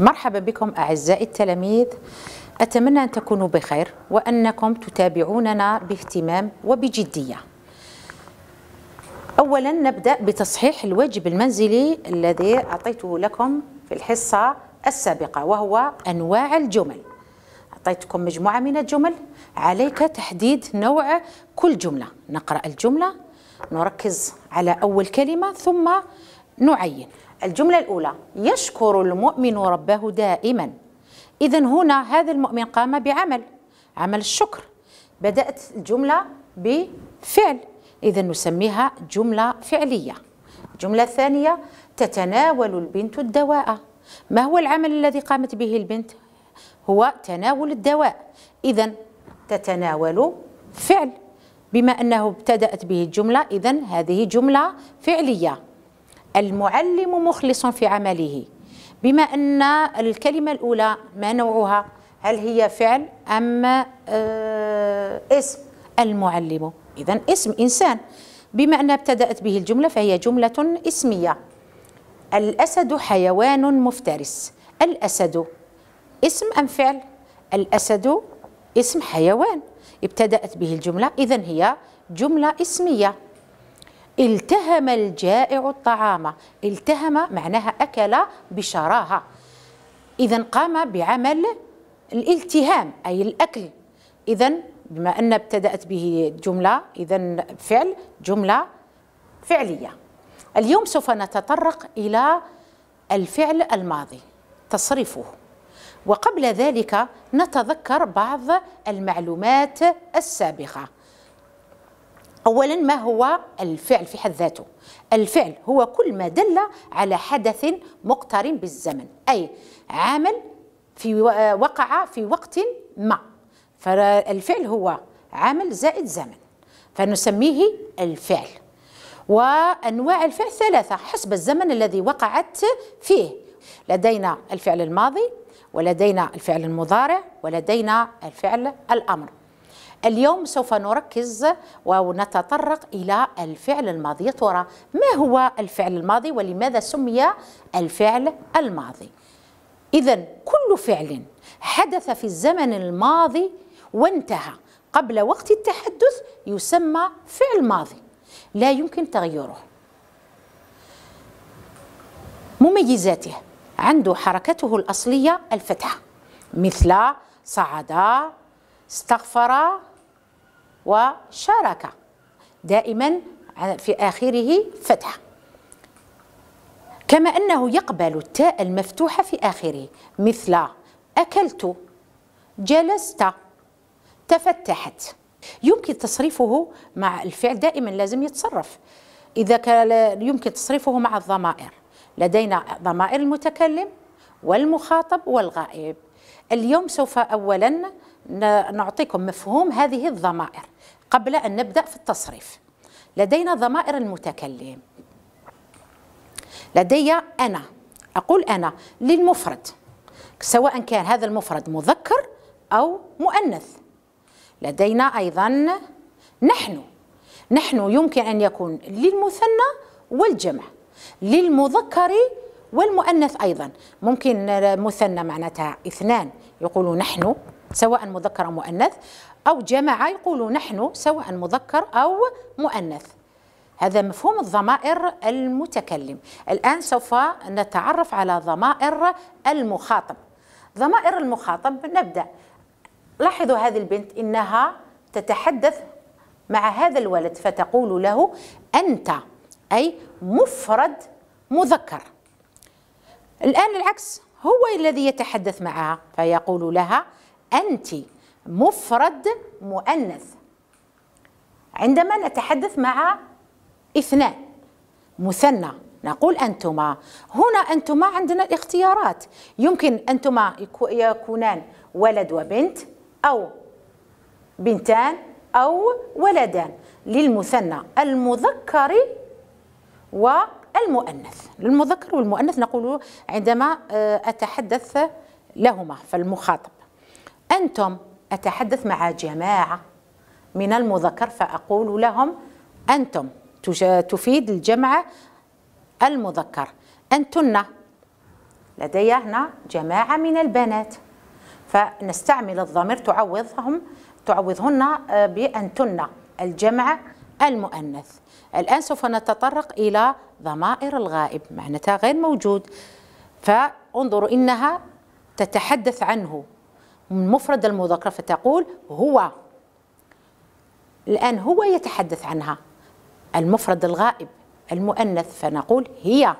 مرحبا بكم أعزائي التلاميذ أتمنى أن تكونوا بخير وأنكم تتابعوننا باهتمام وبجدية أولا نبدأ بتصحيح الواجب المنزلي الذي أعطيته لكم في الحصة السابقة وهو أنواع الجمل أعطيتكم مجموعة من الجمل عليك تحديد نوع كل جملة نقرأ الجملة نركز على أول كلمة ثم نعين الجملة الأولى يشكر المؤمن ربه دائما إذا هنا هذا المؤمن قام بعمل عمل الشكر بدأت الجملة بفعل إذا نسميها جملة فعلية الجملة الثانية تتناول البنت الدواء ما هو العمل الذي قامت به البنت؟ هو تناول الدواء إذا تتناول فعل بما أنه ابتدأت به الجملة إذا هذه جملة فعلية المعلم مخلص في عمله بما أن الكلمة الأولى ما نوعها هل هي فعل أم آه، اسم المعلم إذا اسم إنسان بما أنها ابتدأت به الجملة فهي جملة اسمية الأسد حيوان مفترس الأسد اسم أم فعل الأسد اسم حيوان ابتدأت به الجملة إذا هي جملة اسمية التهم الجائع الطعام التهم معناها أكل بشراهة إذا قام بعمل الالتهام أي الأكل إذا بما أن ابتدأت به جملة إذا فعل جملة فعلية اليوم سوف نتطرق إلى الفعل الماضي تصرفه وقبل ذلك نتذكر بعض المعلومات السابقه اولا ما هو الفعل في حد ذاته الفعل هو كل ما دل على حدث مقترن بالزمن اي عمل في وقع في وقت ما فالفعل هو عمل زائد زمن فنسميه الفعل وانواع الفعل ثلاثه حسب الزمن الذي وقعت فيه لدينا الفعل الماضي ولدينا الفعل المضارع ولدينا الفعل الامر اليوم سوف نركز ونتطرق إلى الفعل الماضي يا ترى ما هو الفعل الماضي ولماذا سمي الفعل الماضي إذا كل فعل حدث في الزمن الماضي وانتهى قبل وقت التحدث يسمى فعل ماضي لا يمكن تغيره مميزاته عنده حركته الأصلية الفتحة مثل صعد استغفر وشارك دائما في آخره فتح كما أنه يقبل التاء المفتوحة في آخره مثل أكلت جلست تفتحت يمكن تصريفه مع الفعل دائما لازم يتصرف إذا كان يمكن تصريفه مع الضمائر لدينا ضمائر المتكلم والمخاطب والغائب اليوم سوف أولا نعطيكم مفهوم هذه الضمائر قبل أن نبدأ في التصريف لدينا ضمائر المتكلم لدي أنا أقول أنا للمفرد سواء كان هذا المفرد مذكر أو مؤنث لدينا أيضا نحن نحن يمكن أن يكون للمثنى والجمع للمذكر والمؤنث أيضا ممكن مثنى معناتها اثنان يقولوا نحن سواء مذكر أو مؤنث أو جماعة يقولوا نحن سواء مذكر أو مؤنث هذا مفهوم الضمائر المتكلم الآن سوف نتعرف على ضمائر المخاطب ضمائر المخاطب نبدأ لاحظوا هذه البنت إنها تتحدث مع هذا الولد فتقول له أنت أي مفرد مذكر الآن العكس هو الذي يتحدث معها فيقول لها أنت مفرد مؤنث عندما نتحدث مع اثنان مثنى نقول أنتما هنا أنتما عندنا الاختيارات يمكن أنتما يكونان ولد وبنت أو بنتان أو ولدان للمثنى المذكر والمؤنث المذكر والمؤنث نقول عندما آه، أتحدث لهما فالمخاطب أنتم أتحدث مع جماعة من المذكر فأقول لهم أنتم تفيد الجمعة المذكر أنتن لدي هنا جماعة من البنات فنستعمل الضمير تعوضهم تعوضهن آه، بأنتن الجمع المؤنث الآن سوف نتطرق إلى ضمائر الغائب معناتها غير موجود فانظروا إنها تتحدث عنه من مفرد المذكرة فتقول هو الآن هو يتحدث عنها المفرد الغائب المؤنث فنقول هي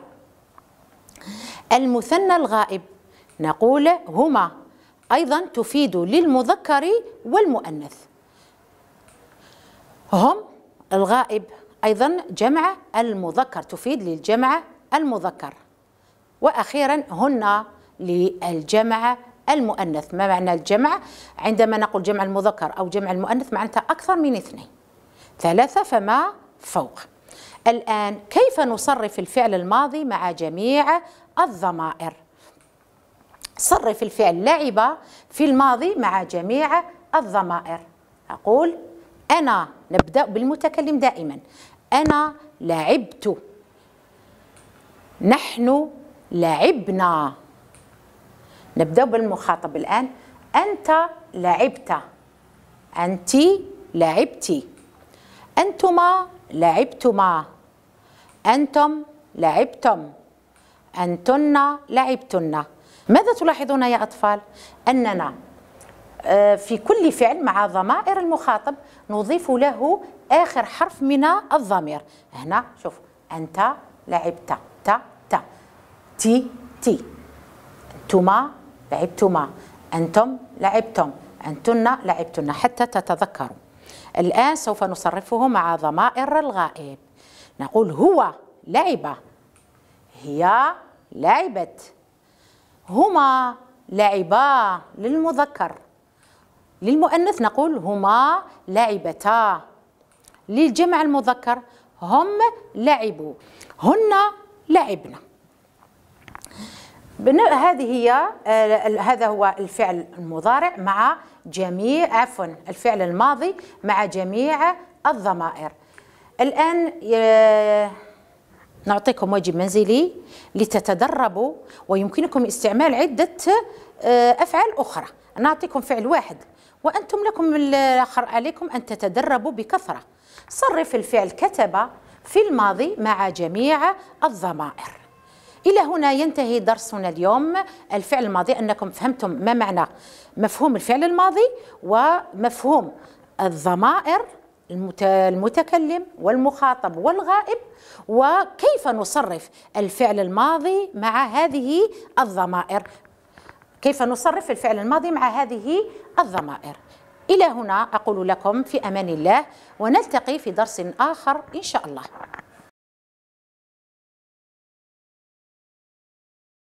المثنى الغائب نقول هما أيضا تفيد للمذكر والمؤنث هم الغائب أيضا جمع المذكر تفيد للجمع المذكر وأخيرا هن للجمع المؤنث ما معنى الجمع عندما نقول جمع المذكر أو جمع المؤنث معناتها أكثر من اثنين ثلاثة فما فوق الآن كيف نصرف الفعل الماضي مع جميع الضمائر صرف الفعل لعب في الماضي مع جميع الضمائر أقول أنا نبدأ بالمتكلم دائما أنا لعبت نحن لعبنا نبدأ بالمخاطب الآن أنت لعبت أنت لعبتي أنتما لعبتما أنتم لعبتم أنتن لعبتن ماذا تلاحظون يا أطفال؟ أننا آه، في كل فعل مع ضمائر المخاطب نضيف له آخر حرف من الضمير هنا شوف أنت لعبت ت ت تي تي أنتما لعبتما أنتم لعبتم أنتن لعبتن حتى تتذكروا الآن سوف نصرفه مع ضمائر الغائب نقول هو لعب هي لعبت هما لعبا للمذكر للمؤنث نقول هما لعبتا للجمع المذكر هم لعبوا هن لعبنا هذه هي آه، هذا هو الفعل المضارع مع جميع عفوا الفعل الماضي مع جميع الضمائر الآن نعطيكم واجب منزلي لتتدربوا ويمكنكم استعمال عدة آه، أفعال أخرى نعطيكم فعل واحد وأنتم لكم الاخر عليكم أن تتدربوا بكثرة صرف الفعل كتب في الماضي مع جميع الضمائر إلى هنا ينتهي درسنا اليوم الفعل الماضي أنكم فهمتم ما معنى مفهوم الفعل الماضي ومفهوم الضمائر المتكلم والمخاطب والغائب وكيف نصرف الفعل الماضي مع هذه الضمائر كيف نصرف الفعل الماضي مع هذه الضمائر إلى هنا أقول لكم في أمان الله ونلتقي في درس آخر إن شاء الله